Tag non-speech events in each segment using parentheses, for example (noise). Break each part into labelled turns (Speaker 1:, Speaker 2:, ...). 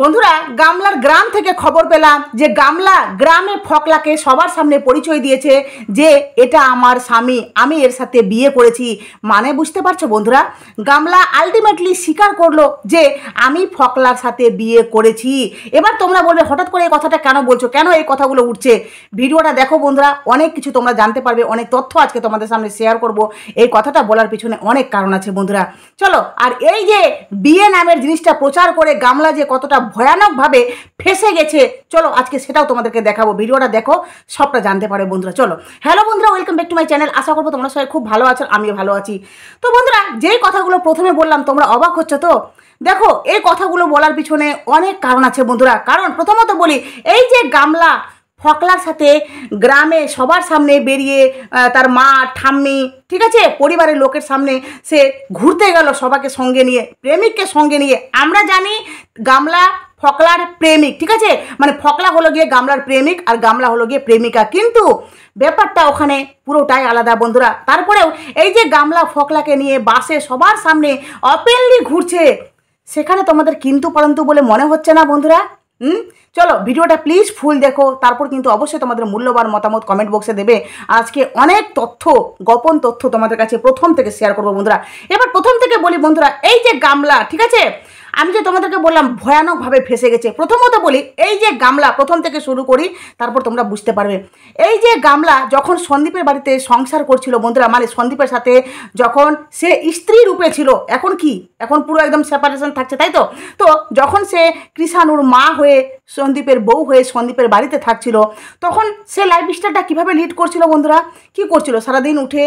Speaker 1: বন্ধুরা গামলার গ্রাম থেকে খবর পেলাম যে গামলা গ্রামে ফকলাকে সবার সামনে পরিচয় দিয়েছে যে এটা আমার স্বামী আমি এর সাথে বিয়ে করেছি মানে বুঝতে পারছো বন্ধুরা গামলা আলটিমেটলি স্বীকার করলো যে আমি ফকলার সাথে বিয়ে করেছি এবার তোমরা বলবে হঠাৎ করে এই কথাটা কেন বলছো কেন এই কথাগুলো উঠছে ভিডিওটা দেখো বন্ধুরা অনেক কিছু তোমরা জানতে পারবে অনেক তথ্য আজকে তোমাদের সামনে শেয়ার করব এই কথাটা বলার পিছনে অনেক কারণ আছে বন্ধুরা চলো আর এই যে বিয়ে নামের জিনিসটা প্রচার করে গামলা যে কতটা ভয়ানকভাবে ফেসে গেছে চলো আজকে সেটাও তোমাদেরকে দেখাবো ভিডিওটা দেখো সবটা জানতে পারে বন্ধুরা চলো হ্যালো বন্ধুরা welcome back to my channel আশা করবো তোমরা সবাই খুব ভালো আছো আমিও ভালো আছি তো বন্ধুরা যেই কথাগুলো প্রথমে বললাম তোমরা অবাক হচ্ছ তো দেখো এই কথাগুলো বলার পিছনে অনেক কারণ আছে বন্ধুরা কারণ প্রথমত বলি এই যে গামলা ফকলার সাথে গ্রামে সবার সামনে বেরিয়ে তার মা ঠাম্মি ঠিক আছে পরিবারের লোকের সামনে সে ঘুরতে গেল সবাকে সঙ্গে নিয়ে প্রেমিককে সঙ্গে নিয়ে আমরা জানি গামলা ফকলার প্রেমিক ঠিক আছে মানে ফকলা হলো গিয়ে গামলার প্রেমিক আর গামলা হলো গিয়ে প্রেমিকা কিন্তু ব্যাপারটা ওখানে পুরোটাই আলাদা বন্ধুরা তারপরেও এই যে গামলা ফকলাকে নিয়ে বাসে সবার সামনে অপেনলি ঘুরছে সেখানে তোমাদের কিন্তু পরন্তু বলে মনে হচ্ছে না বন্ধুরা হুম চলো ভিডিওটা প্লিজ ফুল দেখো তারপর কিন্তু অবশ্যই তোমাদের মূল্যবান মতামত কমেন্ট বক্সে দেবে আজকে অনেক তথ্য গোপন তথ্য তোমাদের কাছে প্রথম থেকে শেয়ার করবো বন্ধুরা এবার প্রথম থেকে বলি বন্ধুরা এই যে গামলা ঠিক আছে আমি যে তোমাদেরকে বললাম ভয়ানকভাবে ফেসে গেছে প্রথমত বলি এই যে গামলা প্রথম থেকে শুরু করি তারপর তোমরা বুঝতে পারবে এই যে গামলা যখন সন্দীপের বাড়িতে সংসার করছিল বন্ধুরা মানে সন্দীপের সাথে যখন সে স্ত্রী রূপে ছিল এখন কি এখন পুরো একদম সেপারেশন থাকছে তাই তো তো যখন সে কৃষাণুর মা হয়ে সন্দীপের বউ হয়ে সন্দীপের বাড়িতে থাকছিল তখন সে লাইফ স্টাইলটা কীভাবে লিড করছিল বন্ধুরা কি করছিল সারাদিন উঠে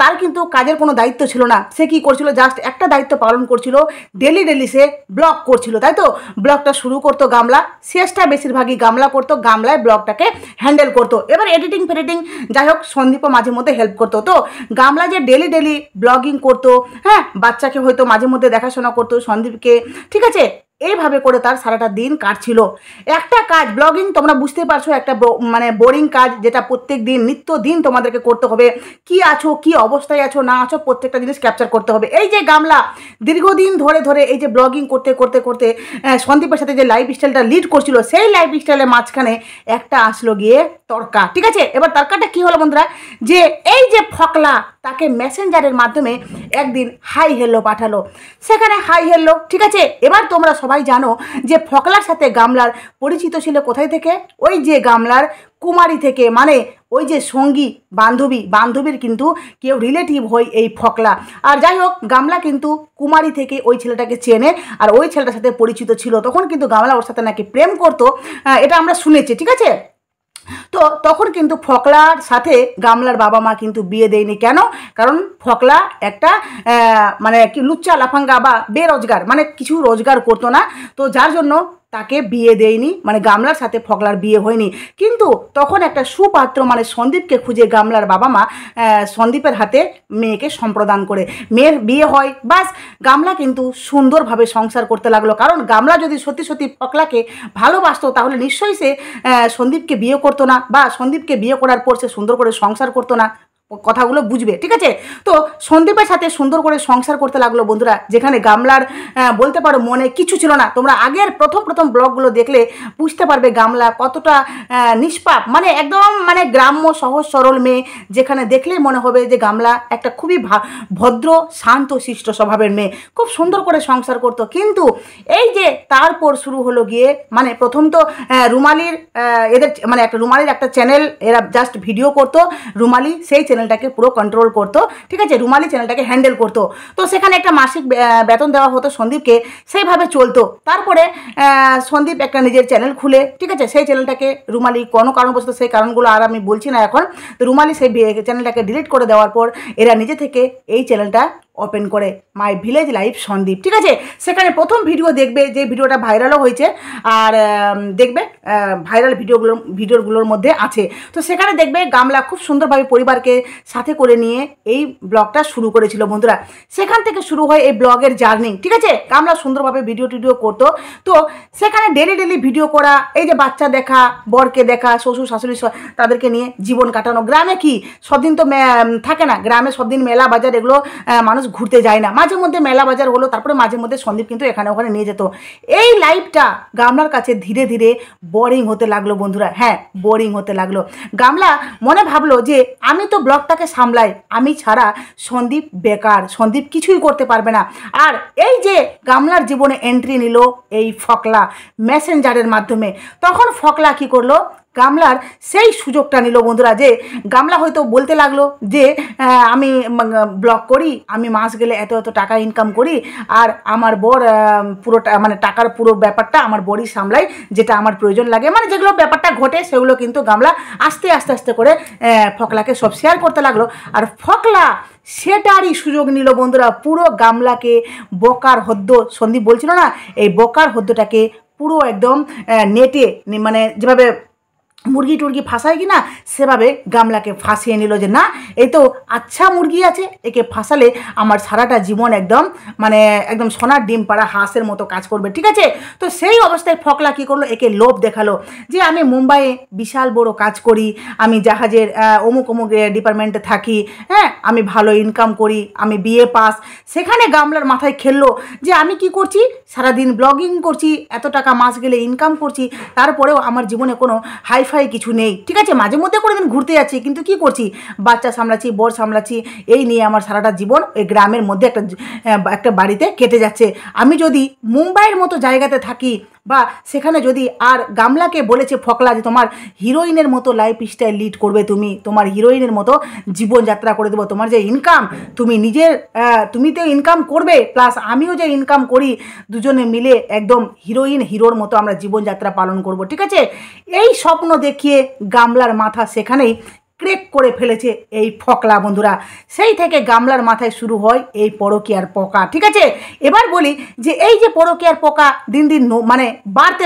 Speaker 1: তার কিন্তু কাজের কোনো দায়িত্ব ছিল না সে কি করছিল জাস্ট একটা দায়িত্ব পালন করছিল ডেলি ডেলি সে ব্লগ করছিল তাই তো ব্লগটা শুরু করতো গামলা শেষটা বেশিরভাগই গামলা করতো গামলায় ব্লগটাকে হ্যান্ডেল করতো এবার এডিটিং ফেডিটিং যাই হোক সন্দীপও মাঝে মধ্যে হেল্প করতো তো গামলা যে ডেলি ডেলি ব্লগিং করতো হ্যাঁ বাচ্চাকে হয়তো মাঝে মধ্যে দেখাশোনা করতো সন্দীপকে ঠিক আছে এইভাবে করে তার সারাটা দিন কাটছিল একটা কাজ ব্লগিং তোমরা বুঝতে পারছো একটা মানে বোরিং কাজ যেটা প্রত্যেক দিন নিত্য দিন তোমাদেরকে করতে হবে কি আছো কি অবস্থায় আছো না আছো প্রত্যেকটা জিনিস ক্যাপচার করতে হবে এই যে গামলা দীর্ঘদিন ধরে ধরে এই যে ব্লগিং করতে করতে করতে সন্দীপের সাথে যে লাইফ স্টাইলটা লিড করছিল সেই লাইফ স্টাইলের মাঝখানে একটা আসলো গিয়ে তর্কা ঠিক আছে এবার তর্কাটা কি হলো বন্ধুরা যে এই যে ফকলা তাকে মেসেঞ্জারের মাধ্যমে একদিন হাই হেলো পাঠালো সেখানে হাই হেলো ঠিক আছে এবার তোমরা সব সবাই জানো যে ফকলার সাথে গামলার পরিচিত ছিল কোথায় থেকে ওই যে গামলার কুমারী থেকে মানে ওই যে সঙ্গী বান্ধবী বান্ধবীর কিন্তু কেউ রিলেটিভ হয় এই ফকলা আর যাই হোক গামলা কিন্তু কুমারী থেকে ওই ছেলেটাকে চেনে আর ওই ছেলেটার সাথে পরিচিত ছিল তখন কিন্তু গামলা ওর সাথে নাকি প্রেম করতো এটা আমরা শুনেছি ঠিক আছে তো তখন কিন্তু ফকলার সাথে গামলার বাবা মা কিন্তু বিয়ে দেয়নি কেন কারণ ফকলা একটা মানে কি লুচ্চা লাফাঙ্গা বা বেরোজগার মানে কিছু রোজগার করতো না তো যার জন্য তাকে বিয়ে দেয়নি মানে গামলার সাথে ফগলার বিয়ে হয়নি কিন্তু তখন একটা সুপাত্র মানে সন্দীপকে খুঁজে গামলার বাবা মা সন্দীপের হাতে মেয়েকে সম্প্রদান করে মেয়ের বিয়ে হয় বাস গামলা কিন্তু সুন্দরভাবে সংসার করতে লাগলো কারণ গামলা যদি সত্যি সত্যি ফকলাকে ভালোবাসতো তাহলে নিশ্চয়ই সে সন্দীপকে বিয়ে করতো না বা সন্দীপকে বিয়ে করার পর সে সুন্দর করে সংসার করতো না কথাগুলো বুঝবে ঠিক আছে তো সন্দীপের সাথে সুন্দর করে সংসার করতে লাগলো বন্ধুরা যেখানে গামলার বলতে পারো মনে কিছু ছিল না তোমরা আগের প্রথম প্রথম ব্লগগুলো দেখলে বুঝতে পারবে গামলা কতটা নিষ্পাপ মানে একদম মানে গ্রাম্য সহজ সরল মেয়ে যেখানে দেখলে মনে হবে যে গামলা একটা খুবই ভদ্র শান্ত শিষ্ট স্বভাবের মেয়ে খুব সুন্দর করে সংসার করতো কিন্তু এই যে তারপর শুরু হলো গিয়ে মানে প্রথম তো রুমালির এদের মানে একটা রুমালির একটা চ্যানেল এরা জাস্ট ভিডিও করতো রুমালি সেই চ্যানেলটাকে পুরো কন্ট্রোল করতো ঠিক আছে রুমালি চ্যানেলটাকে হ্যান্ডেল করতো তো সেখানে একটা মাসিক বেতন দেওয়া হতো সন্দীপকে সেইভাবে চলতো তারপরে সন্দীপ একটা নিজের চ্যানেল খুলে ঠিক আছে সেই চ্যানেলটাকে রুমালি কোনো কারণবশত সেই কারণগুলো আর আমি বলছি না এখন তো রুমালি সেই চ্যানেলটাকে ডিলিট করে দেওয়ার পর এরা নিজে থেকে এই চ্যানেলটা ওপেন করে মাই ভিলেজ লাইফ সন্দীপ ঠিক আছে সেখানে প্রথম ভিডিও দেখবে যে ভিডিওটা ভাইরালও হয়েছে আর দেখবে ভাইরাল ভিডিওগুলো ভিডিওগুলোর মধ্যে আছে তো সেখানে দেখবে গামলা খুব সুন্দরভাবে পরিবারকে সাথে করে নিয়ে এই ব্লগটা শুরু করেছিল বন্ধুরা সেখান থেকে শুরু হয় এই ব্লগের জার্নি ঠিক আছে গামলা সুন্দরভাবে ভিডিও টিডিও করতো তো সেখানে ডেলি ডেলি ভিডিও করা এই যে বাচ্চা দেখা বরকে দেখা শ্বশুর শাশুড়ি তাদেরকে নিয়ে জীবন কাটানো গ্রামে কি সব দিন তো থাকে না গ্রামে সব দিন মেলা বাজার এগুলো মানুষ ঘুরতে যায় না মাঝে মধ্যে মেলা বাজার হলো তারপরে মাঝে মধ্যে সন্দীপ কিন্তু এখানে ওখানে নিয়ে যেত এই লাইফটা গামলার কাছে ধীরে ধীরে বোরিং হতে লাগলো বন্ধুরা হ্যাঁ বোরিং হতে লাগলো গামলা মনে ভাবলো যে আমি তো ব্লগটাকে সামলাই আমি ছাড়া সন্দীপ বেকার সন্দীপ কিছুই করতে পারবে না আর এই যে গামলার জীবনে এন্ট্রি নিল এই ফকলা মেসেঞ্জারের মাধ্যমে তখন ফকলা কি করলো গামলার সেই সুযোগটা নিল বন্ধুরা যে গামলা হয়তো বলতে লাগলো যে আমি ব্লগ করি আমি মাস গেলে এত এত টাকা ইনকাম করি আর আমার বর পুরোটা মানে টাকার পুরো ব্যাপারটা আমার বরই সামলাই যেটা আমার প্রয়োজন লাগে মানে যেগুলো ব্যাপারটা ঘটে সেগুলো কিন্তু গামলা আস্তে আস্তে আস্তে করে ফকলাকে সব শেয়ার করতে লাগলো আর ফকলা সেটারই সুযোগ নিল বন্ধুরা পুরো গামলাকে বকার হদ্দ সন্দীপ বলছিল না এই বকার হদ্দটাকে পুরো একদম নেটে মানে যেভাবে মুরগি টুরগি ফাঁসায় কি না সেভাবে গামলাকে ফাঁসিয়ে নিল যে না এই তো আচ্ছা মুরগি আছে একে ফাঁসালে আমার সারাটা জীবন একদম মানে একদম সোনার ডিম পাড়া হাঁসের মতো কাজ করবে ঠিক আছে তো সেই অবস্থায় ফকলা কী করলো একে লোভ দেখালো যে আমি মুম্বাইয়ে বিশাল বড় কাজ করি আমি জাহাজের অমুক অমুক ডিপার্টমেন্টে থাকি হ্যাঁ আমি ভালো ইনকাম করি আমি বিএ পাস সেখানে গামলার মাথায় খেললো যে আমি কি করছি সারাদিন ব্লগিং করছি এত টাকা মাস গেলে ইনকাম করছি তারপরেও আমার জীবনে কোনো হাই ওয়াইফাই কিছু নেই ঠিক আছে মাঝে মধ্যে কোনো দিন ঘুরতে যাচ্ছি কিন্তু কি করছি বাচ্চা সামলাচ্ছি বর সামলাচ্ছি এই নিয়ে আমার সারাটা জীবন ওই গ্রামের মধ্যে একটা একটা বাড়িতে কেটে যাচ্ছে আমি যদি মুম্বাইয়ের মতো জায়গাতে থাকি বা সেখানে যদি আর গামলাকে বলেছে ফকলা যে তোমার হিরোইনের মতো লাইফ স্টাইল লিড করবে তুমি তোমার হিরোইনের মতো জীবনযাত্রা করে দেবো তোমার যে ইনকাম তুমি নিজের তুমি তো ইনকাম করবে প্লাস আমিও যে ইনকাম করি দুজনে মিলে একদম হিরোইন হিরোর মতো আমরা জীবনযাত্রা পালন করব ঠিক আছে এই স্বপ্ন দেখিয়ে গামলার মাথা সেখানেই ক্রেক করে ফেলেছে এই ফকলা বন্ধুরা সেই থেকে গামলার মাথায় শুরু হয় এই পরকিয়ার পোকা ঠিক আছে এবার বলি যে এই যে পরকিয়ার পোকা দিন দিন মানে বাড়তে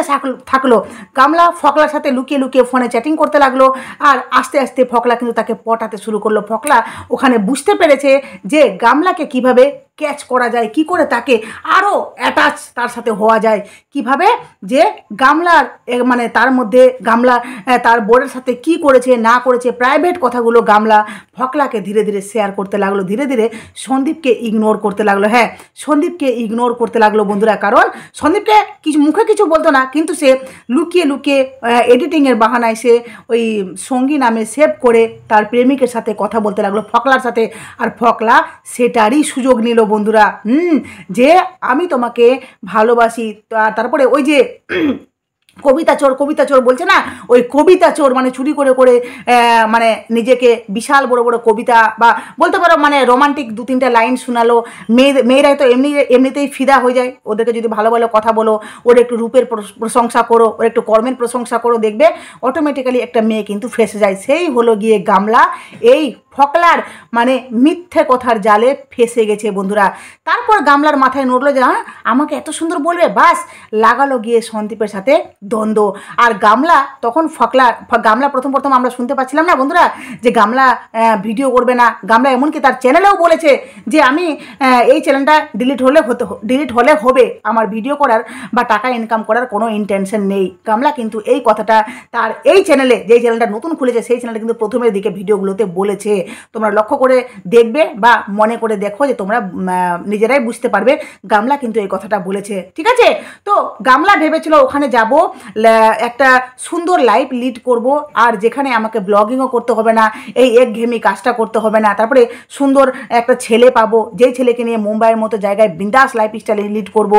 Speaker 1: থাকলো গামলা ফকলার সাথে লুকিয়ে লুকিয়ে ফোনে চ্যাটিং করতে লাগলো আর আস্তে আস্তে ফকলা কিন্তু তাকে পটাতে শুরু করলো ফকলা ওখানে বুঝতে পেরেছে যে গামলাকে কিভাবে ক্যাচ করা যায় কি করে তাকে আরও অ্যাটাচ তার সাথে হওয়া যায় কিভাবে যে গামলার মানে তার মধ্যে গামলা তার বোর্ডের সাথে কি করেছে না করেছে প্রাইভেট কথাগুলো গামলা ফকলাকে ধীরে ধীরে শেয়ার করতে লাগলো ধীরে ধীরে সন্দীপকে ইগনোর করতে লাগলো হ্যাঁ সন্দীপকে ইগনোর করতে লাগলো বন্ধুরা কারণ সন্দীপকে কিছু মুখে কিছু বলতো না কিন্তু সে লুকিয়ে লুকিয়ে এডিটিংয়ের বাহানায় সে ওই সঙ্গী নামে সেভ করে তার প্রেমিকের সাথে কথা বলতে লাগলো ফকলার সাথে আর ফকলা সেটারই সুযোগ নিল বন্ধুরা হুম যে আমি তোমাকে ভালোবাসি তারপরে ওই যে (clears throat) কবিতা চোর কবিতা চোর বলছে না ওই কবিতা চোর মানে চুরি করে করে মানে নিজেকে বিশাল বড় বড় কবিতা বা বলতে পারো মানে রোমান্টিক দু তিনটা লাইন শোনালো মেয়ে মেয়েরাই তো এমনি এমনিতেই ফিদা হয়ে যায় ওদেরকে যদি ভালো ভালো কথা বলো ওর একটু রূপের প্রশংসা করো ওর একটু কর্মের প্রশংসা করো দেখবে অটোমেটিক্যালি একটা মেয়ে কিন্তু ফেসে যায় সেই হলো গিয়ে গামলা এই ফকলার মানে মিথ্যে কথার জালে ফেসে গেছে বন্ধুরা তারপর গামলার মাথায় নড়লো যে হ্যাঁ আমাকে এত সুন্দর বলবে বাস লাগালো গিয়ে সন্দীপের সাথে দ্বন্দ্ব আর গামলা তখন ফকলা গামলা প্রথম প্রথম আমরা শুনতে পাচ্ছিলাম না বন্ধুরা যে গামলা ভিডিও করবে না গামলা এমনকি তার চ্যানেলেও বলেছে যে আমি এই চ্যানেলটা ডিলিট হলে হতে ডিলিট হলে হবে আমার ভিডিও করার বা টাকা ইনকাম করার কোনো ইন্টেনশন নেই গামলা কিন্তু এই কথাটা তার এই চ্যানেলে যেই চ্যানেলটা নতুন খুলেছে সেই চ্যানেলটা কিন্তু প্রথমের দিকে ভিডিওগুলোতে বলেছে তোমরা লক্ষ্য করে দেখবে বা মনে করে দেখো যে তোমরা নিজেরাই বুঝতে পারবে গামলা কিন্তু এই কথাটা বলেছে ঠিক আছে তো গামলা ভেবেছিল ওখানে যাব একটা সুন্দর লাইফ লিড করব আর যেখানে আমাকে ব্লগিংও করতে হবে না এই একঘেমি কাজটা করতে হবে না তারপরে সুন্দর একটা ছেলে পাবো যেই ছেলেকে নিয়ে মুম্বাইয়ের মতো জায়গায় বিন্দাস লাইফ স্টাইল লিড করবো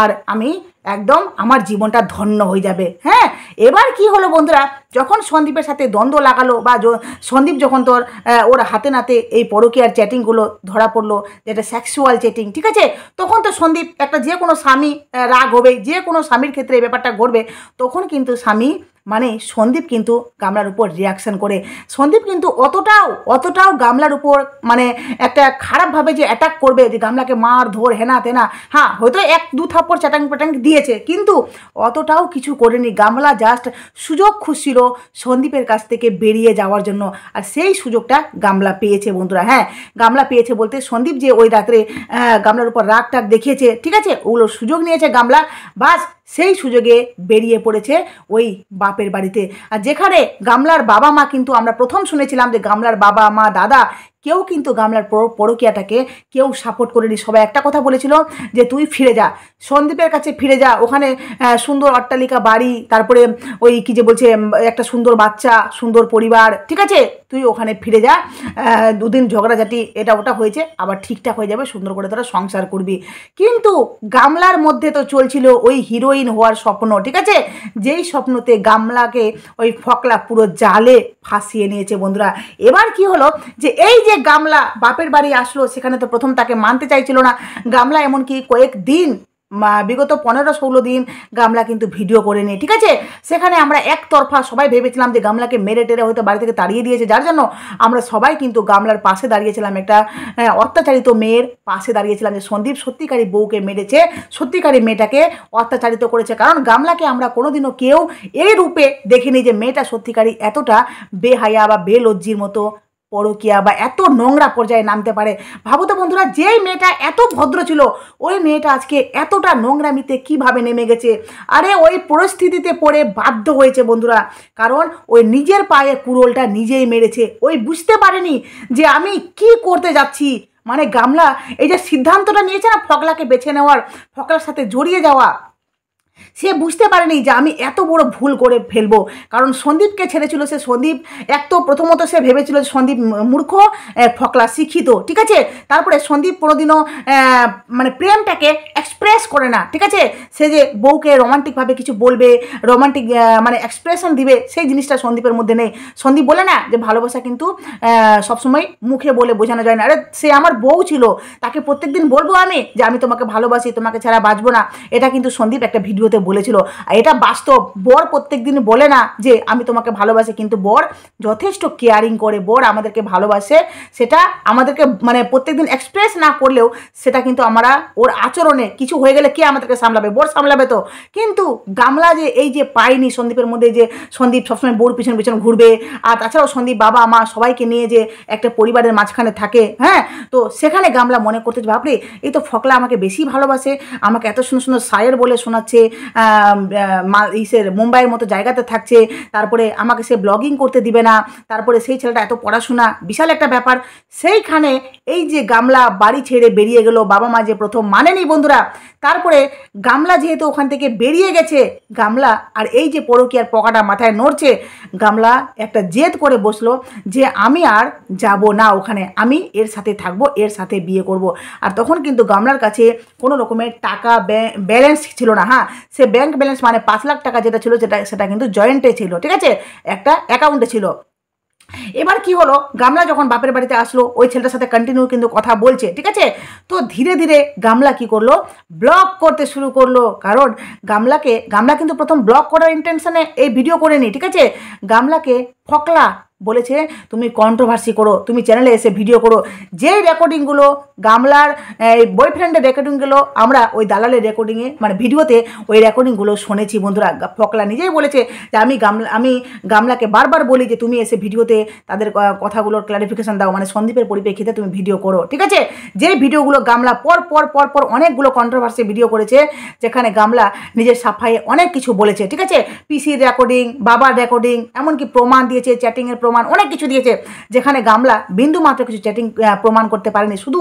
Speaker 1: আর আমি একদম আমার জীবনটা ধন্য হয়ে যাবে হ্যাঁ এবার কি হলো বন্ধুরা যখন সন্দীপের সাথে দ্বন্দ্ব লাগালো বা সন্দীপ যখন তোর ওর হাতে নাতে এই পরকীয়ার চ্যাটিংগুলো ধরা পড়লো যেটা সেক্সুয়াল চ্যাটিং ঠিক আছে তখন তো সন্দীপ একটা যে কোনো স্বামী রাগ হবে যে কোনো স্বামীর ক্ষেত্রে এই ব্যাপারটা ঘটবে তখন কিন্তু স্বামী মানে সন্দীপ কিন্তু গামলার উপর রিয়াকশান করে সন্দীপ কিন্তু অতটাও অতটাও গামলার উপর মানে একটা খারাপভাবে যে অ্যাটাক করবে যে গামলাকে মার ধর হেনা তেনা হ্যাঁ হয়তো এক দু থাপ্পড় চ্যাটাং প্যাটাং দিয়েছে কিন্তু অতটাও কিছু করেনি গামলা জাস্ট সুযোগ খুঁজছিল সন্দীপের কাছ থেকে বেরিয়ে যাওয়ার জন্য আর সেই সুযোগটা গামলা পেয়েছে বন্ধুরা হ্যাঁ গামলা পেয়েছে বলতে সন্দীপ যে ওই রাত্রে গামলার উপর রাগ টাক দেখিয়েছে ঠিক আছে ওগুলোর সুযোগ নিয়েছে গামলা বাস সেই সুযোগে বেরিয়ে পড়েছে ওই বাপের বাড়িতে আর যেখানে গামলার বাবা মা কিন্তু আমরা প্রথম শুনেছিলাম যে গামলার বাবা মা দাদা কেউ কিন্তু গামলার পরকিয়াটাকে কেউ সাপোর্ট করেনি সবাই একটা কথা বলেছিল যে তুই ফিরে যা সন্দীপের কাছে ফিরে যা ওখানে সুন্দর অট্টালিকা বাড়ি তারপরে ওই কি যে বলছে একটা সুন্দর বাচ্চা সুন্দর পরিবার ঠিক আছে তুই ওখানে ফিরে যা দুদিন ঝগড়াঝাটি এটা ওটা হয়েছে আবার ঠিকঠাক হয়ে যাবে সুন্দর করে তোরা সংসার করবি কিন্তু গামলার মধ্যে তো চলছিল ওই হিরোইন বিলীন হওয়ার স্বপ্ন ঠিক আছে যেই স্বপ্নতে গামলাকে ওই ফকলা পুরো জালে ফাঁসিয়ে নিয়েছে বন্ধুরা এবার কি হলো যে এই যে গামলা বাপের বাড়ি আসলো সেখানে তো প্রথম তাকে মানতে চাইছিল না গামলা এমনকি কয়েক দিন বিগত পনেরো ষোলো দিন গামলা কিন্তু ভিডিও করে নেই ঠিক আছে সেখানে আমরা একতরফা সবাই ভেবেছিলাম যে গামলাকে মেরে টেরে হয়তো বাড়ি থেকে তাড়িয়ে দিয়েছে যার জন্য আমরা সবাই কিন্তু গামলার পাশে দাঁড়িয়েছিলাম একটা অত্যাচারিত মেয়ের পাশে দাঁড়িয়েছিলাম যে সন্দীপ সত্যিকারী বউকে মেরেছে সত্যিকারী মেয়েটাকে অত্যাচারিত করেছে কারণ গামলাকে আমরা কোনোদিনও কেউ এই রূপে দেখিনি যে মেয়েটা সত্যিকারী এতটা বেহায়া বা বেলজ্জির মতো পরকিয়া বা এত নোংরা পর্যায়ে নামতে পারে ভাবো তো বন্ধুরা যেই মেয়েটা এত ভদ্র ছিল ওই মেয়েটা আজকে এতটা নোংরামিতে কিভাবে নেমে গেছে আরে ওই পরিস্থিতিতে পড়ে বাধ্য হয়েছে বন্ধুরা কারণ ওই নিজের পায়ে কুরোলটা নিজেই মেরেছে ওই বুঝতে পারেনি যে আমি কি করতে যাচ্ছি মানে গামলা এই যে সিদ্ধান্তটা নিয়েছে না ফকলাকে বেছে নেওয়ার ফকলার সাথে জড়িয়ে যাওয়া সে বুঝতে পারেনি যে আমি এত বড় ভুল করে ফেলবো কারণ সন্দীপকে ছেড়েছিল সে সন্দীপ এক তো প্রথমত সে ভেবেছিল সন্দীপ মূর্খ ফকলা শিক্ষিত ঠিক আছে তারপরে সন্দীপ কোনোদিনও মানে প্রেমটাকে এক্সপ্রেস করে না ঠিক আছে সে যে বউকে রোমান্টিকভাবে কিছু বলবে রোমান্টিক মানে এক্সপ্রেশন দিবে সেই জিনিসটা সন্দীপের মধ্যে নেই সন্দীপ বলে না যে ভালোবাসা কিন্তু সবসময় মুখে বলে বোঝানো যায় না আরে সে আমার বউ ছিল তাকে প্রত্যেকদিন বলবো আমি যে আমি তোমাকে ভালোবাসি তোমাকে ছাড়া বাঁচবো না এটা কিন্তু সন্দীপ একটা ভিডিও ভিডিওতে বলেছিল আর এটা বাস্তব বর প্রত্যেক দিন বলে না যে আমি তোমাকে ভালোবাসি কিন্তু বর যথেষ্ট কেয়ারিং করে বর আমাদেরকে ভালোবাসে সেটা আমাদেরকে মানে প্রত্যেক দিন এক্সপ্রেস না করলেও সেটা কিন্তু আমরা ওর আচরণে কিছু হয়ে গেলে কে আমাদেরকে সামলাবে বর সামলাবে তো কিন্তু গামলা যে এই যে পায়নি সন্দীপের মধ্যে যে সন্দীপ সবসময় বোর পিছন পিছন ঘুরবে আর তাছাড়াও সন্দীপ বাবা মা সবাইকে নিয়ে যে একটা পরিবারের মাঝখানে থাকে হ্যাঁ তো সেখানে গামলা মনে করতেছে বাপরে এই তো ফকলা আমাকে বেশি ভালোবাসে আমাকে এত সুন্দর সুন্দর সায়ের বলে শোনাচ্ছে ইসের মুম্বাইয়ের মতো জায়গাতে থাকছে তারপরে আমাকে সে ব্লগিং করতে দিবে না তারপরে সেই ছেলেটা এত পড়াশোনা বিশাল একটা ব্যাপার সেইখানে এই যে গামলা বাড়ি ছেড়ে বেরিয়ে গেল বাবা মা যে প্রথম মানেনি বন্ধুরা তারপরে গামলা যেহেতু ওখান থেকে বেরিয়ে গেছে গামলা আর এই যে পরকিয়ার পকাটা মাথায় নড়ছে গামলা একটা জেদ করে বসলো যে আমি আর যাব না ওখানে আমি এর সাথে থাকব এর সাথে বিয়ে করব। আর তখন কিন্তু গামলার কাছে কোনো রকমের টাকা ব্যালেন্স ছিল না হ্যাঁ সে ব্যাংক ব্যালেন্স মানে পাঁচ লাখ টাকা যেটা ছিল সেটা সেটা কিন্তু জয়েন্টে ছিল ঠিক আছে একটা অ্যাকাউন্টে ছিল এবার কি হলো গামলা যখন বাপের বাড়িতে আসলো ওই ছেলেটার সাথে কন্টিনিউ কিন্তু কথা বলছে ঠিক আছে তো ধীরে ধীরে গামলা কি করলো ব্লক করতে শুরু করলো কারণ গামলাকে গামলা কিন্তু প্রথম ব্লক করার ইন্টেনশনে এই ভিডিও করেনি ঠিক আছে গামলাকে ফকলা বলেছে তুমি কন্ট্রোভার্সি করো তুমি চ্যানেলে এসে ভিডিও করো যেই রেকর্ডিংগুলো গামলার এই বয়ফ্রেন্ডের রেকর্ডিংগুলো আমরা ওই দালালের রেকর্ডিংয়ে মানে ভিডিওতে ওই রেকর্ডিংগুলো শুনেছি বন্ধুরা ফকলা নিজেই বলেছে যে আমি গামলা আমি গামলাকে বারবার বলি যে তুমি এসে ভিডিওতে তাদের কথাগুলোর ক্লারিফিকেশান দাও মানে সন্দীপের পরিপ্রেক্ষিতে তুমি ভিডিও করো ঠিক আছে যে ভিডিওগুলো গামলা পর পর পর পর অনেকগুলো কন্ট্রোভার্সি ভিডিও করেছে যেখানে গামলা নিজের সাফাইয়ে অনেক কিছু বলেছে ঠিক আছে পিসির রেকর্ডিং বাবার রেকর্ডিং এমনকি প্রমাণ দিয়েছে চ্যাটিংয়ের প্রমাণ প্রমাণ অনেক কিছু দিয়েছে যেখানে গামলা বিন্দু মাত্র কিছু চ্যাটিং প্রমাণ করতে পারেনি শুধু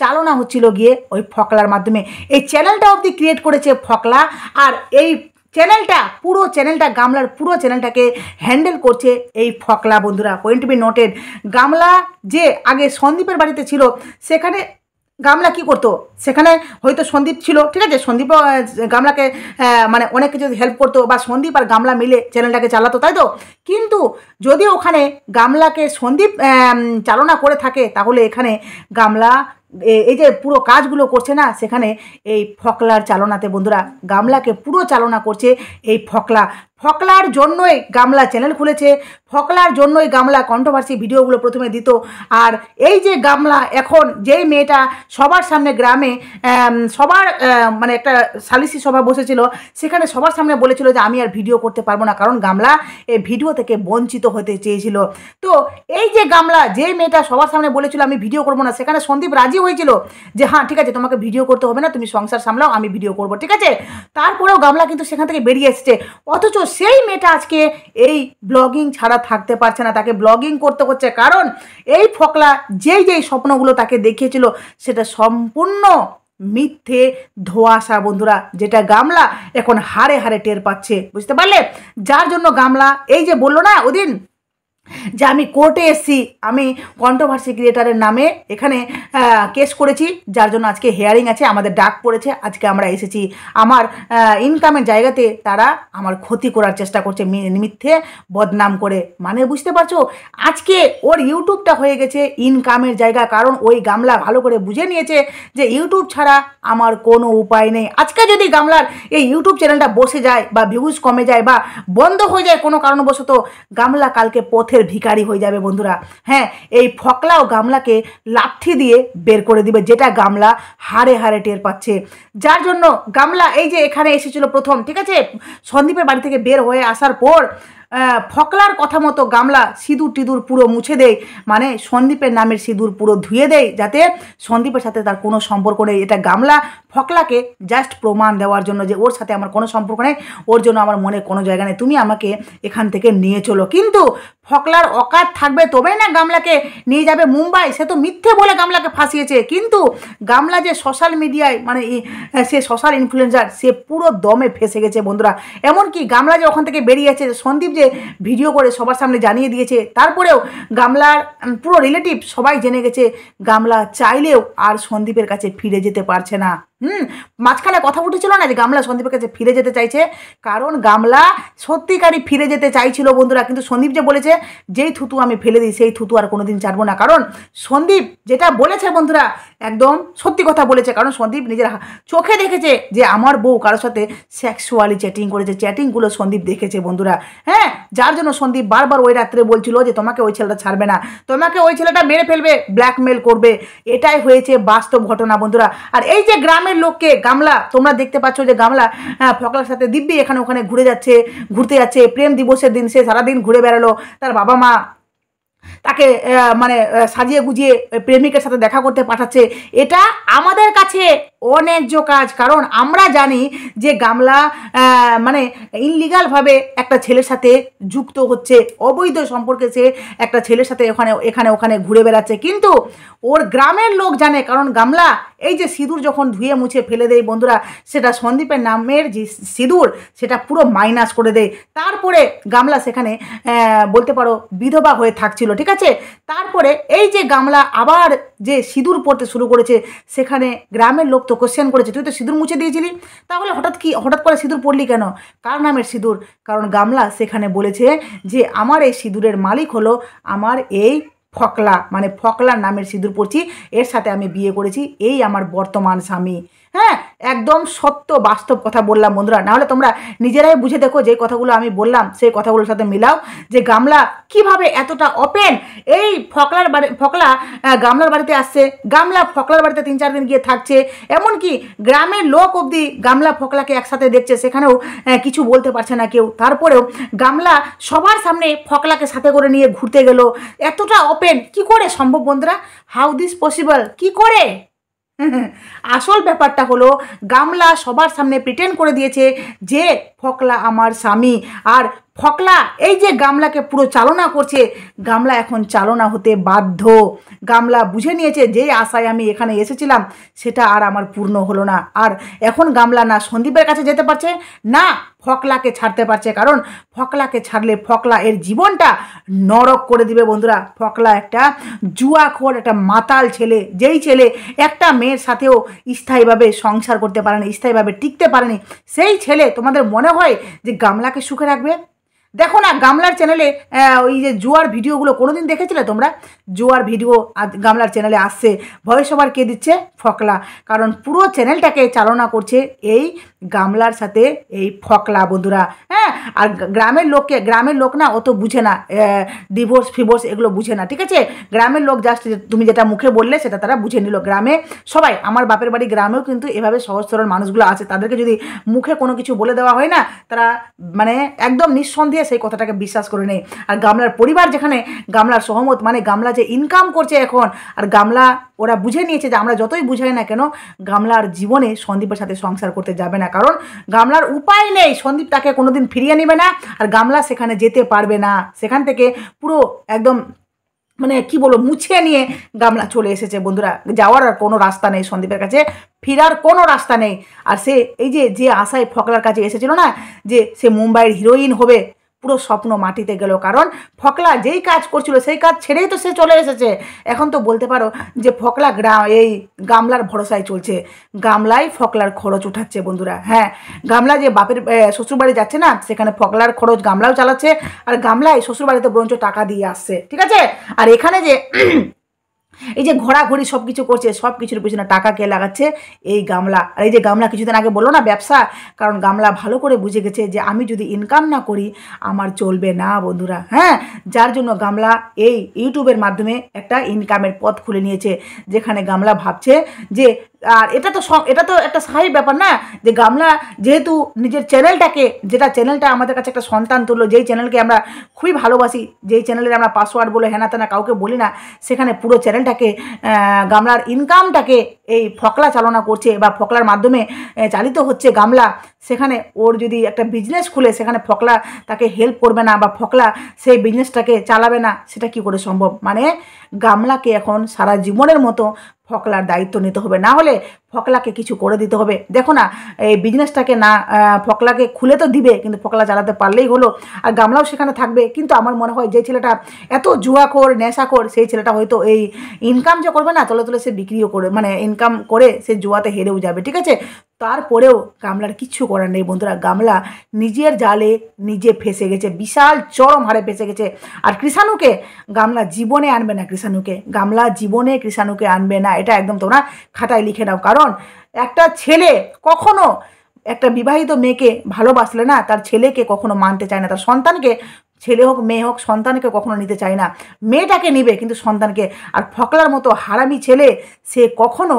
Speaker 1: চালনা হচ্ছিল গিয়ে ওই ফকলার মাধ্যমে এই চ্যানেলটা অবধি ক্রিয়েট করেছে ফকলা আর এই চ্যানেলটা পুরো চ্যানেলটা গামলার পুরো চ্যানেলটাকে হ্যান্ডেল করছে এই ফকলা বন্ধুরা পয়েন্ট বি নোটেড গামলা যে আগে সন্দীপের বাড়িতে ছিল সেখানে গামলা কি করতো সেখানে হয়তো সন্দীপ ছিল ঠিক আছে সন্দীপ গামলাকে মানে অনেক কিছু হেল্প করতো বা সন্দীপ আর গামলা মিলে চ্যানেলটাকে চালাতো তাই তো কিন্তু যদি ওখানে গামলাকে সন্দীপ চালনা করে থাকে তাহলে এখানে গামলা এই যে পুরো কাজগুলো করছে না সেখানে এই ফকলার চালনাতে বন্ধুরা গামলাকে পুরো চালনা করছে এই ফকলা ফকলার জন্যই গামলা চ্যানেল খুলেছে ফকলার জন্যই গামলা কন্ট্রোভার্সি ভিডিওগুলো প্রথমে দিত আর এই যে গামলা এখন যেই মেয়েটা সবার সামনে গ্রামে সবার মানে একটা সালিসি সভা বসেছিল সেখানে সবার সামনে বলেছিল যে আমি আর ভিডিও করতে পারবো না কারণ গামলা এই ভিডিও থেকে বঞ্চিত হতে চেয়েছিল তো এই যে গামলা যেই মেয়েটা সবার সামনে বলেছিল আমি ভিডিও করবো না সেখানে সন্দীপ রাজি হয়েছিল যে হ্যাঁ ঠিক আছে তোমাকে ভিডিও করতে হবে না তুমি সংসার সামলাও আমি ভিডিও করবো ঠিক আছে তারপরেও গামলা কিন্তু সেখান থেকে বেরিয়ে এসছে অথচ সেই মেয়েটা আজকে এই ব্লগিং ছাড়া থাকতে পারছে না তাকে ব্লগিং করতে হচ্ছে কারণ এই ফকলা যেই যেই স্বপ্নগুলো তাকে দেখিয়েছিল সেটা সম্পূর্ণ মিথ্যে ধোয়াশা বন্ধুরা যেটা গামলা এখন হারে হারে টের পাচ্ছে বুঝতে পারলে যার জন্য গামলা এই যে বললো না ওদিন যে আমি কোর্টে এসছি আমি কন্ট্রোভার্সি ক্রিয়েটারের নামে এখানে কেস করেছি যার জন্য আজকে হেয়ারিং আছে আমাদের ডাক পড়েছে আজকে আমরা এসেছি আমার ইনকামের জায়গাতে তারা আমার ক্ষতি করার চেষ্টা করছে মিথ্যে বদনাম করে মানে বুঝতে পারছো আজকে ওর ইউটিউবটা হয়ে গেছে ইনকামের জায়গা কারণ ওই গামলা ভালো করে বুঝে নিয়েছে যে ইউটিউব ছাড়া আমার কোনো উপায় নেই আজকে যদি গামলার এই ইউটিউব চ্যানেলটা বসে যায় বা ভিউজ কমে যায় বা বন্ধ হয়ে যায় কোনো কারণবশত গামলা কালকে পথে মুখের ভিকারি হয়ে যাবে বন্ধুরা হ্যাঁ এই ফকলা ও গামলাকে লাঠি দিয়ে বের করে দিবে যেটা গামলা হারে হারে টের পাচ্ছে যার জন্য গামলা এই যে এখানে এসেছিল প্রথম ঠিক আছে সন্দীপের বাড়ি থেকে বের হয়ে আসার পর ফকলার কথা মতো গামলা সিঁদুর টিঁদুর পুরো মুছে দেয় মানে সন্দীপের নামের সিঁদুর পুরো ধুয়ে দেয় যাতে সন্দীপের সাথে তার কোনো সম্পর্ক নেই এটা গামলা ফকলাকে জাস্ট প্রমাণ দেওয়ার জন্য যে ওর সাথে আমার কোনো সম্পর্ক নেই ওর জন্য আমার মনে কোনো জায়গা নেই তুমি আমাকে এখান থেকে নিয়ে চলো কিন্তু ফকলার অকাত থাকবে তবেই না গামলাকে নিয়ে যাবে মুম্বাই সে তো মিথ্যে বলে গামলাকে ফাঁসিয়েছে কিন্তু গামলা যে সোশ্যাল মিডিয়ায় মানে সে সোশ্যাল ইনফ্লুয়েন্সার সে পুরো দমে ফেসে গেছে বন্ধুরা এমনকি গামলা যে ওখান থেকে বেরিয়েছে সন্দীপ যে নিজে ভিডিও করে সবার সামনে জানিয়ে দিয়েছে তারপরেও গামলার পুরো রিলেটিভ সবাই জেনে গেছে গামলা চাইলেও আর সন্দীপের কাছে ফিরে যেতে পারছে না হুম মাঝখানে কথা উঠেছিল না যে গামলা সন্দীপের কাছে ফিরে যেতে চাইছে কারণ গামলা সত্যিকারই ফিরে যেতে চাইছিল বন্ধুরা কিন্তু সন্দীপ যে বলেছে যেই থুতু আমি ফেলে দিই সেই থুতু আর কোনোদিন চাটবো না কারণ সন্দীপ যেটা বলেছে বন্ধুরা একদম সত্যি কথা বলেছে কারণ সন্দীপ নিজের চোখে দেখেছে যে আমার বউ কারোর সাথে সেক্সুয়ালি চ্যাটিং করেছে চ্যাটিংগুলো সন্দীপ দেখেছে বন্ধুরা হ্যাঁ যার জন্য সন্দীপ বারবার ওই রাত্রে বলছিল যে তোমাকে ওই ছেলেটা ছাড়বে না তোমাকে ওই ছেলেটা মেরে ফেলবে ব্ল্যাকমেল করবে এটাই হয়েছে বাস্তব ঘটনা বন্ধুরা আর এই যে গ্রামে শহরের লোককে গামলা তোমরা দেখতে পাচ্ছ যে গামলা ফকলার সাথে দিব্যি এখানে ওখানে ঘুরে যাচ্ছে ঘুরতে যাচ্ছে প্রেম দিবসের দিন সে সারাদিন ঘুরে বেড়ালো তার বাবা মা তাকে মানে সাজিয়ে গুজিয়ে প্রেমিকের সাথে দেখা করতে পাঠাচ্ছে এটা আমাদের কাছে অন্যায্য কাজ কারণ আমরা জানি যে গামলা মানে ইনলিগালভাবে একটা ছেলের সাথে যুক্ত হচ্ছে অবৈধ সম্পর্কে সে একটা ছেলের সাথে ওখানে এখানে ওখানে ঘুরে বেড়াচ্ছে কিন্তু ওর গ্রামের লোক জানে কারণ গামলা এই যে সিঁদুর যখন ধুয়ে মুছে ফেলে দেয় বন্ধুরা সেটা সন্দীপের নামের যে সিঁদুর সেটা পুরো মাইনাস করে দেয় তারপরে গামলা সেখানে বলতে পারো বিধবা হয়ে থাকছিল ঠিক আছে তারপরে এই যে গামলা আবার যে সিঁদুর পড়তে শুরু করেছে সেখানে গ্রামের লোক তো কোশ্চেন করেছে তুই তো সিঁদুর মুছে দিয়েছিলি তাহলে হঠাৎ কি হঠাৎ করে সিঁদুর পড়লি কেন কার নামের সিঁদুর কারণ গামলা সেখানে বলেছে যে আমার এই সিঁদুরের মালিক হলো আমার এই ফকলা মানে ফকলার নামের সিঁদুর পরছি এর সাথে আমি বিয়ে করেছি এই আমার বর্তমান স্বামী হ্যাঁ একদম সত্য বাস্তব কথা বললাম বন্ধুরা নাহলে তোমরা নিজেরাই বুঝে দেখো যে কথাগুলো আমি বললাম সেই কথাগুলোর সাথে মিলাও যে গামলা কিভাবে এতটা ওপেন এই ফকলার বাড়ি ফকলা গামলার বাড়িতে আসছে গামলা ফকলার বাড়িতে তিন চার দিন গিয়ে থাকছে এমনকি গ্রামের লোক অবধি গামলা ফকলাকে একসাথে দেখছে সেখানেও কিছু বলতে পারছে না কেউ তারপরেও গামলা সবার সামনে ফকলাকে সাথে করে নিয়ে ঘুরতে গেল এতটা ওপেন কি করে সম্ভব বন্ধুরা হাউ দিস পসিবল কি করে (laughs) আসল ব্যাপারটা হলো গামলা সবার সামনে প্রিটেন্ড করে দিয়েছে যে ফকলা আমার স্বামী আর ফকলা এই যে গামলাকে পুরো চালনা করছে গামলা এখন চালনা হতে বাধ্য গামলা বুঝে নিয়েছে যেই আশায় আমি এখানে এসেছিলাম সেটা আর আমার পূর্ণ হলো না আর এখন গামলা না সন্দীপের কাছে যেতে পারছে না ফকলাকে ছাড়তে পারছে কারণ ফকলাকে ছাড়লে ফকলা এর জীবনটা নরক করে দিবে বন্ধুরা ফকলা একটা জুয়াখোর একটা মাতাল ছেলে যেই ছেলে একটা মেয়ের সাথেও স্থায়ীভাবে সংসার করতে পারেনি স্থায়ীভাবে টিকতে পারেনি সেই ছেলে তোমাদের মনে হয় যে গামলাকে সুখে রাখবে দেখো না গামলার চ্যানেলে ওই যে জুয়ার ভিডিওগুলো কোনো দিন দেখেছিলে তোমরা জুয়ার ভিডিও গামলার চ্যানেলে আসছে ভয়েস ওভার কে দিচ্ছে ফকলা কারণ পুরো চ্যানেলটাকে চালনা করছে এই গামলার সাথে এই ফকলা বন্ধুরা হ্যাঁ আর গ্রামের লোককে গ্রামের লোক না অত বুঝে না ডিভোর্স ফিভোর্স এগুলো বুঝে না ঠিক আছে গ্রামের লোক জাস্ট তুমি যেটা মুখে বললে সেটা তারা বুঝে নিল গ্রামে সবাই আমার বাপের বাড়ি গ্রামেও কিন্তু এভাবে সহজ সরল মানুষগুলো আছে তাদেরকে যদি মুখে কোনো কিছু বলে দেওয়া হয় না তারা মানে একদম নিঃসন্দেহে সেই কথাটাকে বিশ্বাস করে নেয় আর গামলার পরিবার যেখানে গামলার সহমত মানে গামলা যে ইনকাম করছে এখন আর গামলা ওরা বুঝে নিয়েছে যে আমরা যতই বুঝাই না কেন গামলার জীবনে সন্দীপের সাথে সংসার করতে যাবে না কারণ গামলার উপায় নেই সন্দীপ তাকে কোনোদিন ফিরিয়ে নেবে না আর গামলা সেখানে যেতে পারবে না সেখান থেকে পুরো একদম মানে কি বলবো মুছে নিয়ে গামলা চলে এসেছে বন্ধুরা যাওয়ার আর কোনো রাস্তা নেই সন্দীপের কাছে ফেরার কোনো রাস্তা নেই আর সে এই যে যে আশায় ফকলার কাছে এসেছিল না যে সে মুম্বাইয়ের হিরোইন হবে পুরো স্বপ্ন মাটিতে গেল কারণ ফকলা যেই কাজ করছিল সেই কাজ ছেড়েই তো সে চলে এসেছে এখন তো বলতে পারো যে ফকলা গ্রা এই গামলার ভরসায় চলছে গামলাই ফকলার খরচ উঠাচ্ছে বন্ধুরা হ্যাঁ গামলা যে বাপের শ্বশুরবাড়ি যাচ্ছে না সেখানে ফকলার খরচ গামলাও চালাচ্ছে আর গামলায় শ্বশুরবাড়িতে বরঞ্চ টাকা দিয়ে আসছে ঠিক আছে আর এখানে যে এই যে ঘোরাঘুরি সব কিছু করছে সব কিছুর পিছনে টাকা কে লাগাচ্ছে এই গামলা আর এই যে গামলা কিছুদিন আগে বললো না ব্যবসা কারণ গামলা ভালো করে বুঝে গেছে যে আমি যদি ইনকাম না করি আমার চলবে না বন্ধুরা হ্যাঁ যার জন্য গামলা এই ইউটিউবের মাধ্যমে একটা ইনকামের পথ খুলে নিয়েছে যেখানে গামলা ভাবছে যে আর এটা তো এটা তো একটা স্বাভাবিক ব্যাপার না যে গামলা যেহেতু নিজের চ্যানেলটাকে যেটা চ্যানেলটা আমাদের কাছে একটা সন্তান তুললো যেই চ্যানেলকে আমরা খুবই ভালোবাসি যেই চ্যানেলের আমরা পাসওয়ার্ড বলে হেনা কাউকে বলি না সেখানে পুরো চ্যানেলটাকে গামলার ইনকামটাকে এই ফকলা চালনা করছে বা ফকলার মাধ্যমে চালিত হচ্ছে গামলা সেখানে ওর যদি একটা বিজনেস খুলে সেখানে ফকলা তাকে হেল্প করবে না বা ফকলা সেই বিজনেসটাকে চালাবে না সেটা কি করে সম্ভব মানে গামলাকে এখন সারা জীবনের মতো ফকলার দায়িত্ব নিতে হবে না হলে ফকলাকে কিছু করে দিতে হবে দেখো না এই বিজনেসটাকে না ফকলাকে খুলে তো দিবে কিন্তু ফকলা চালাতে পারলেই হলো আর গামলাও সেখানে থাকবে কিন্তু আমার মনে হয় যে ছেলেটা এত জুয়াখোর নেশাখোর সেই ছেলেটা হয়তো এই ইনকাম যে করবে না তলে তলে সে বিক্রিও করে মানে ইনকাম করে সে জুয়াতে হেরেও যাবে ঠিক আছে তারপরেও গামলার কিচ্ছু করার নেই বন্ধুরা গামলা নিজের জালে নিজে ফেসে গেছে বিশাল চরম হারে ফেসে গেছে আর কৃষাণুকে গামলা জীবনে আনবে না কৃষাণুকে গামলা জীবনে কৃষাণুকে আনবে না এটা একদম তোমরা খাতায় লিখে নাও কারণ একটা ছেলে কখনো একটা বিবাহিত মেয়েকে ভালোবাসলে না তার ছেলেকে কখনো মানতে চায় না তার সন্তানকে ছেলে হোক মেয়ে হোক সন্তানকে কখনো নিতে চায় না মেয়েটাকে নিবে কিন্তু সন্তানকে আর ফকলার মতো হারামি ছেলে সে কখনো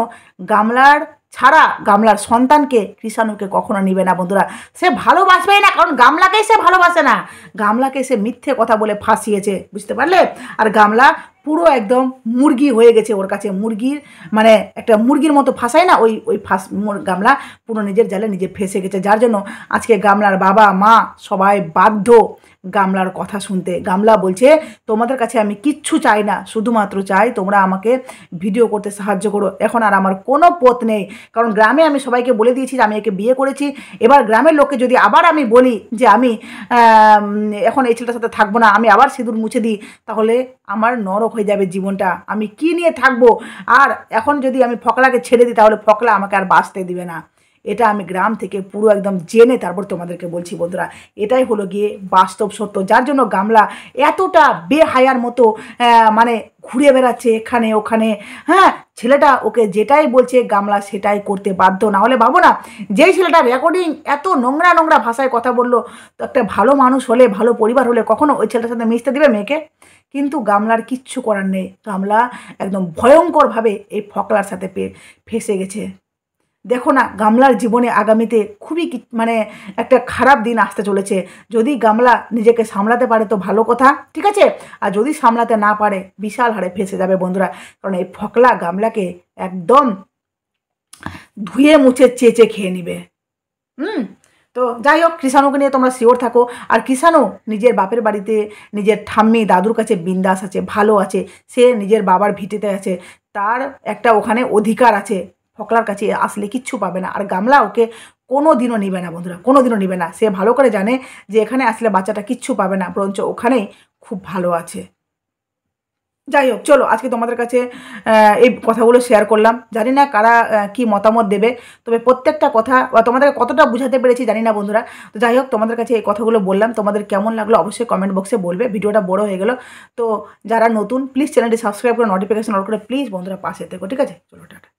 Speaker 1: গামলার ছাড়া গামলার সন্তানকে কৃষাণুকে কখনো নিবে না বন্ধুরা সে ভালোবাসবেই না কারণ গামলাকে সে ভালোবাসে না গামলাকে সে মিথ্যে কথা বলে ফাঁসিয়েছে বুঝতে পারলে আর গামলা পুরো একদম মুরগি হয়ে গেছে ওর কাছে মুরগির মানে একটা মুরগির মতো ফাঁসায় না ওই ওই ফাঁস গামলা পুরো নিজের জালে নিজে ফেঁসে গেছে যার জন্য আজকে গামলার বাবা মা সবাই বাধ্য গামলার কথা শুনতে গামলা বলছে তোমাদের কাছে আমি কিচ্ছু চাই না শুধুমাত্র চাই তোমরা আমাকে ভিডিও করতে সাহায্য করো এখন আর আমার কোনো পথ নেই কারণ গ্রামে আমি সবাইকে বলে দিয়েছি যে আমি একে বিয়ে করেছি এবার গ্রামের লোকে যদি আবার আমি বলি যে আমি এখন এই ছেলেটার সাথে থাকবো না আমি আবার সিঁদুর মুছে দিই তাহলে আমার নরক হয়ে যাবে জীবনটা আমি কি নিয়ে থাকবো আর এখন যদি আমি ফকলাকে ছেড়ে দিই তাহলে ফকলা আমাকে আর বাঁচতে দিবে না এটা আমি গ্রাম থেকে পুরো একদম জেনে তারপর তোমাদেরকে বলছি বন্ধুরা এটাই হলো গিয়ে বাস্তব সত্য যার জন্য গামলা এতটা বেহায়ার মতো মানে ঘুরে বেড়াচ্ছে এখানে ওখানে হ্যাঁ ছেলেটা ওকে যেটাই বলছে গামলা সেটাই করতে বাধ্য না হলে ভাবো না যেই ছেলেটা রেকর্ডিং এত নোংরা নোংরা ভাষায় কথা বললো তো একটা ভালো মানুষ হলে ভালো পরিবার হলে কখনো ওই ছেলেটার সাথে মিশতে দিবে মেয়েকে কিন্তু গামলার কিচ্ছু করার নেই গামলা একদম ভয়ঙ্করভাবে এই ফকলার সাথে ফেসে গেছে দেখো না গামলার জীবনে আগামীতে খুবই মানে একটা খারাপ দিন আসতে চলেছে যদি গামলা নিজেকে সামলাতে পারে তো ভালো কথা ঠিক আছে আর যদি সামলাতে না পারে বিশাল হারে ফেসে যাবে বন্ধুরা কারণ এই ফকলা গামলাকে একদম ধুয়ে মুছে চেচে খেয়ে নিবে হুম তো যাই হোক কৃষাণুকে নিয়ে তোমরা শিওর থাকো আর কৃষাণু নিজের বাপের বাড়িতে নিজের ঠাম্মি দাদুর কাছে বিন্দাস আছে ভালো আছে সে নিজের বাবার ভিটেতে আছে তার একটা ওখানে অধিকার আছে ফকলার কাছে আসলে কিচ্ছু পাবে না আর গামলা ওকে কোনো দিনও নিবে না বন্ধুরা কোনো দিনও নিবে না সে ভালো করে জানে যে এখানে আসলে বাচ্চাটা কিচ্ছু পাবে না বরঞ্চ ওখানেই খুব ভালো আছে যাই হোক চলো আজকে তোমাদের কাছে এই কথাগুলো শেয়ার করলাম জানি না কারা কি মতামত দেবে তবে প্রত্যেকটা কথা বা তোমাদের কতটা বুঝাতে পেরেছি জানি না বন্ধুরা তো যাই হোক তোমাদের কাছে এই কথাগুলো বললাম তোমাদের কেমন লাগলো অবশ্যই কমেন্ট বক্সে বলবে ভিডিওটা বড় হয়ে গেল তো যারা নতুন প্লিজ চ্যানেলটি সাবস্ক্রাইব করে নোটিফিকেশন অন করে প্লিজ বন্ধুরা পাশে থেকো ঠিক আছে চলো টাটা